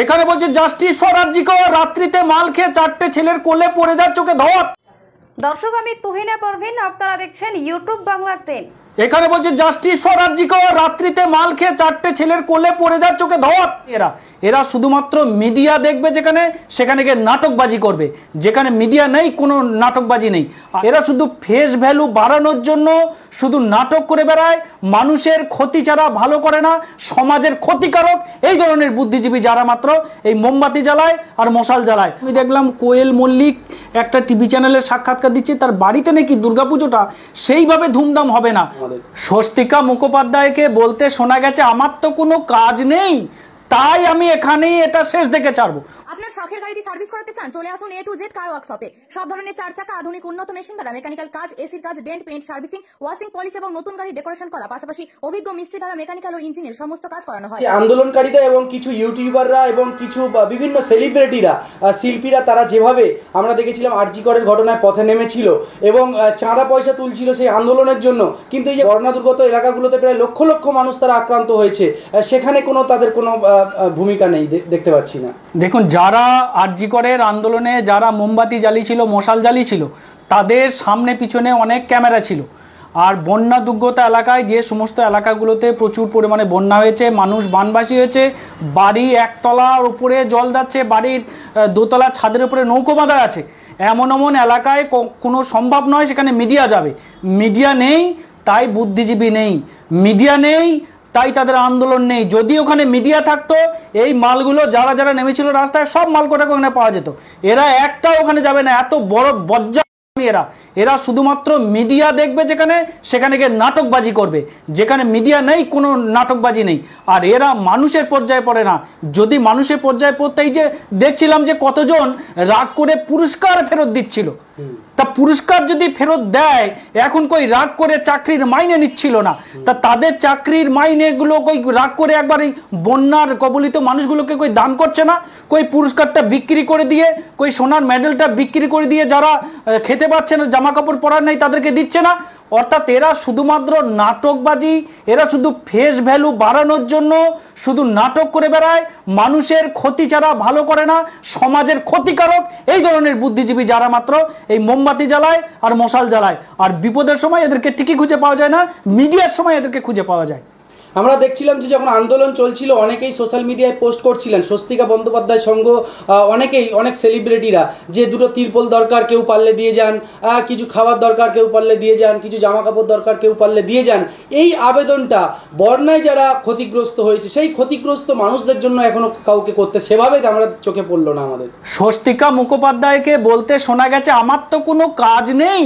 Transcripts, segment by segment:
এখানে বলছে justice for রাজ্যিকো রাত্রিতে মাল খেয়ে চারটে ছেলের কোলে পড়ে যাচ্ছে চোখে ধর দর্শক আমি তুহিনা পারভিন আপনারা দেখছেন ইউটিউব বাংলা ট্রেন এখানে বলছে জাস্টিস ফর রাজ্যিক রাত্রিতে মাল খেয়ে চারটে ছেলের কোলে পড়ে যার চোখে ধর এরা এরা শুধুমাত্র মিডিয়া দেখবে যেখানে সেখানে গিয়ে নাটকবাজি করবে যেখানে মিডিয়া নেই কোনো নাটকবাজি নেই এরা শুধু ফেস ভ্যালু বাড়ানোর জন্য শুধু নাটক করে বেড়ায় মানুষের ক্ষতি ছাড়া ভালো করে না সমাজের ক্ষতিকারক এই ধরনের বুদ্ধিজীবী যারা মাত্র এই মোমবাতি জ্বালায় আর মশাল জ্বালায় আমি দেখলাম কোয়েল মল্লিক একটা টিভি চ্যানেলে সাক্ষাৎকার দিচ্ছে তার বাড়িতে নাকি দুর্গাপুজোটা সেইভাবে ধুমধাম হবে না স্বস্তিকা মুখোপাধ্যায়কে বলতে শোনা গেছে আমার তো কোনো কাজ নেই তাই আমি এখানেই এটা শেষ দেখে ছাড়বো আপনার শখের গাড়িটি সার্ভিস করাতে চান চলে আসুন এ টু জেড কার ওয়ার্কশপে সব ধরনের চার চাকা আধুনিক উন্নত মেশিন দ্বারা মেকানিক্যাল কাজ এসির কাজ dent paint servicing washing polish এবং নতুন গাড়ি ডেকোরেশন করা পাশাপাশি অভিজ্ঞ মিস্ত্রি দ্বারা মেকানিক্যাল ও ইঞ্জিনের সমস্ত কাজ করানো হয় আন্দোলনকারীরা এবং কিছু ইউটিউবাররা এবং কিছু বিভিন্ন সেলিব্রিটিরা শিল্পীরা তারা যেভাবে আমরা দেখেছিলাম করের ঘটনায় পথে নেমেছিল এবং চাঁদা পয়সা তুলছিল সেই আন্দোলনের জন্য কিন্তু এই যে বর্ণাদুর্গত এলাকাগুলোতে প্রায় লক্ষ লক্ষ মানুষ তারা আক্রান্ত হয়েছে সেখানে কোনো তাদের কোনো ভূমিকা নেই দেখতে পাচ্ছি না দেখুন যারা করের আন্দোলনে যারা মোমবাতি জ্বালিয়েছিল মশাল জ্বালিয়েছিল তাদের সামনে পিছনে অনেক ক্যামেরা ছিল আর বন্যা দুর্গতা এলাকায় যে সমস্ত এলাকাগুলোতে প্রচুর পরিমাণে বন্যা হয়েছে মানুষ বানবাসী হয়েছে বাড়ি একতলার উপরে জল যাচ্ছে বাড়ির দোতলা ছাদের উপরে নৌকো বাঁধা আছে এমন এমন এলাকায় কোনো সম্ভব নয় সেখানে মিডিয়া যাবে মিডিয়া নেই তাই বুদ্ধিজীবী নেই মিডিয়া নেই তাই তাদের আন্দোলন নেই যদি ওখানে মিডিয়া থাকতো এই মালগুলো যারা যারা নেমেছিল রাস্তায় সব মাল কোটাকে ওখানে পাওয়া যেত এরা একটা ওখানে যাবে না এত বড় বজ্জা এরা এরা শুধুমাত্র মিডিয়া দেখবে যেখানে সেখানে গিয়ে নাটকবাজি করবে যেখানে মিডিয়া নেই কোনো নাটকবাজি নেই আর এরা মানুষের পর্যায়ে পড়ে না যদি মানুষের পর্যায়ে পড়তেই যে দেখছিলাম যে কতজন রাগ করে পুরস্কার ফেরত দিচ্ছিল তা পুরস্কার যদি ফেরত দেয় এখন কই রাগ করে চাকরির মাইনে নিচ্ছিল না তা তাদের চাকরির মাইনেগুলো কই রাগ করে একবার এই বন্যার কবলিত মানুষগুলোকে কই দান করছে না কই পুরস্কারটা বিক্রি করে দিয়ে কই সোনার মেডেলটা বিক্রি করে দিয়ে যারা খেতে পারছে না জামা কাপড় পরার নাই তাদেরকে দিচ্ছে না অর্থাৎ এরা শুধুমাত্র নাটকবাজি এরা শুধু ফেস ভ্যালু বাড়ানোর জন্য শুধু নাটক করে বেড়ায় মানুষের ক্ষতি ছাড়া ভালো করে না সমাজের ক্ষতিকারক এই ধরনের বুদ্ধিজীবী যারা মাত্র এই মোমবাতি জ্বালায় আর মশাল জ্বালায় আর বিপদের সময় এদেরকে ঠিকই খুঁজে পাওয়া যায় না মিডিয়ার সময় এদেরকে খুঁজে পাওয়া যায় আমরা দেখছিলাম যে যখন আন্দোলন চলছিল অনেকেই সোশ্যাল মিডিয়ায় পোস্ট করছিলেন স্বস্তিকা বন্দ্যোপাধ্যায় সঙ্গ অনেকেই অনেক সেলিব্রিটিরা যে দুটো তিরপল দরকার কেউ পারলে দিয়ে যান কিছু খাবার দরকার কেউ পারলে দিয়ে যান কিছু জামা কাপড় দরকার কেউ পারলে দিয়ে যান এই আবেদনটা বন্যায় যারা ক্ষতিগ্রস্ত হয়েছে সেই ক্ষতিগ্রস্ত মানুষদের জন্য এখনো কাউকে করতে সেভাবে আমরা চোখে পড়লো না আমাদের স্বস্তিকা মুখোপাধ্যায়কে বলতে শোনা গেছে আমার তো কোনো কাজ নেই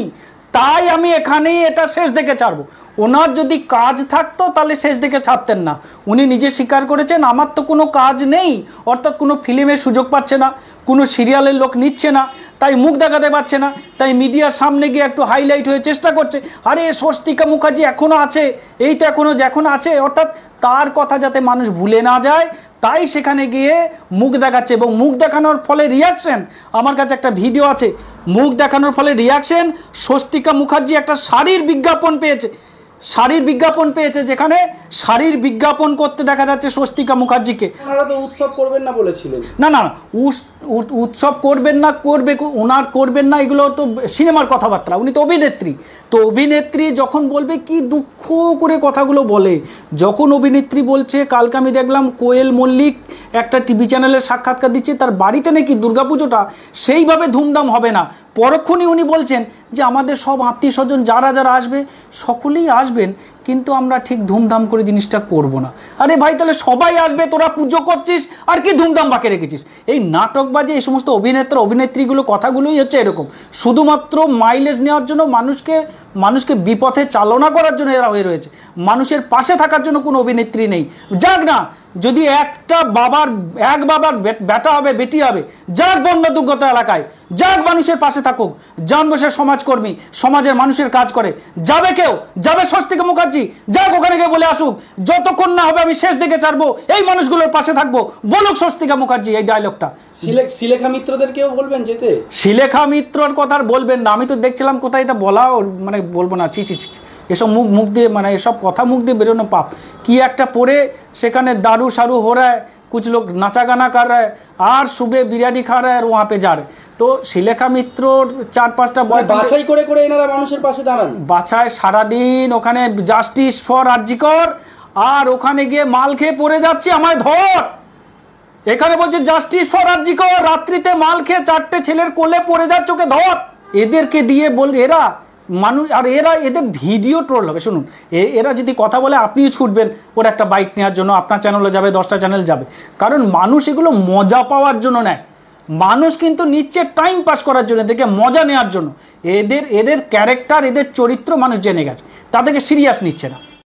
তাই আমি এখানেই এটা শেষ দিকে ছাড়বো ওনার যদি কাজ থাকতো তাহলে শেষ দিকে ছাড়তেন না উনি নিজে স্বীকার করেছেন আমার তো কোনো কাজ নেই অর্থাৎ কোনো ফিল্মের সুযোগ পাচ্ছে না কোনো সিরিয়ালের লোক নিচ্ছে না তাই মুখ দেখাতে পারছে না তাই মিডিয়ার সামনে গিয়ে একটু হাইলাইট হয়ে চেষ্টা করছে আরে স্বস্তিকা মুখার্জি এখনও আছে এইটা এখনও এখন আছে অর্থাৎ তার কথা যাতে মানুষ ভুলে না যায় তাই সেখানে গিয়ে মুখ দেখাচ্ছে এবং মুখ দেখানোর ফলে রিয়াকশন আমার কাছে একটা ভিডিও আছে মুখ দেখানোর ফলে রিয়াকশন স্বস্তিকা মুখার্জি একটা শাড়ির বিজ্ঞাপন পেয়েছে শাড়ির বিজ্ঞাপন পেয়েছে যেখানে শাড়ির বিজ্ঞাপন করতে দেখা যাচ্ছে স্বস্তিকা মুখার্জিকে উৎসব করবেন না বলেছিলেন না না উৎসব করবেন না করবে ওনার করবেন না এগুলো তো সিনেমার কথাবার্তা উনি তো অভিনেত্রী তো অভিনেত্রী যখন বলবে কি দুঃখ করে কথাগুলো বলে যখন অভিনেত্রী বলছে কালকে আমি দেখলাম কোয়েল মল্লিক একটা টিভি চ্যানেলে সাক্ষাৎকার দিচ্ছে তার বাড়িতে নাকি দুর্গাপুজোটা সেইভাবে ধুমধাম হবে না পরক্ষণই উনি বলছেন যে আমাদের সব আত্মীয় স্বজন যারা যারা আসবে সকলেই আসবেন কিন্তু আমরা ঠিক ধুমধাম করে জিনিসটা করব না আরে ভাই তাহলে সবাই আসবে তোরা পুজো করছিস আর কি ধুমধাম বাকি রেখেছিস এই নাটক বাজে এই সমস্ত অভিনেতা অভিনেত্রীগুলো কথাগুলোই হচ্ছে এরকম শুধুমাত্র মাইলেজ নেওয়ার জন্য মানুষকে মানুষকে বিপথে চালনা করার জন্য এরা হয়ে রয়েছে মানুষের পাশে থাকার জন্য কোনো অভিনেত্রী নেই যাক না যদি একটা বাবার এক বাবার বেটা হবে বেটি হবে যাক বন্যাদুর্গত এলাকায় যাক মানুষের পাশে থাকুক যান বসে সমাজকর্মী সমাজের মানুষের কাজ করে যাবে কেউ যাবে স্বস্তিকে মুখার্জি যাক ওখানে গিয়ে বলে আসুক যতক্ষণ না হবে আমি শেষ দিকে ছাড়বো এই মানুষগুলোর পাশে থাকবো বলুক স্বস্তিকা মুখার্জি এই ডায়লগটা শিলেখা মিত্রদেরকেও বলবেন যেতে শিলেখা মিত্রর কথা বলবেন না আমি তো দেখছিলাম কোথায় এটা বলা মানে বলবো না চিচি চিচি এসব মুখ মুখ দিয়ে মানে এসব কথা মুখ দিয়ে বেরোনো পাপ কি একটা পরে সেখানে দারু সারু हो रहा লোক নাচা গানা কর আর সুবে বিরিয়ানি খা আর है और তো শিলেখা মিত্র চার পাঁচটা বয় মানে বাছাই করে করে এনারা মানুষের পাশে দাঁড়ান বাছায় সারাদিন ওখানে জাস্টিস ফর আরজিকর আর ওখানে গিয়ে মাল খেয়ে পড়ে যাচ্ছে আমায় ধর এখানে বলছে জাস্টিস ফর আরজিকর রাত্রিতে মাল খেয়ে চারটে ছেলের কোলে পড়ে যাচ্ছে ওকে ধর এদেরকে দিয়ে বল এরা মানুষ আর এরা এদের ভিডিও ট্রোল হবে শুনুন এরা যদি কথা বলে আপনিও ছুটবেন ওর একটা বাইক নেওয়ার জন্য আপনার চ্যানেলে যাবে দশটা চ্যানেল যাবে কারণ মানুষ এগুলো মজা পাওয়ার জন্য নেয় মানুষ কিন্তু নিচ্ছে টাইম পাস করার জন্য এদেরকে মজা নেওয়ার জন্য এদের এদের ক্যারেক্টার এদের চরিত্র মানুষ জেনে গেছে তাদেরকে সিরিয়াস নিচ্ছে না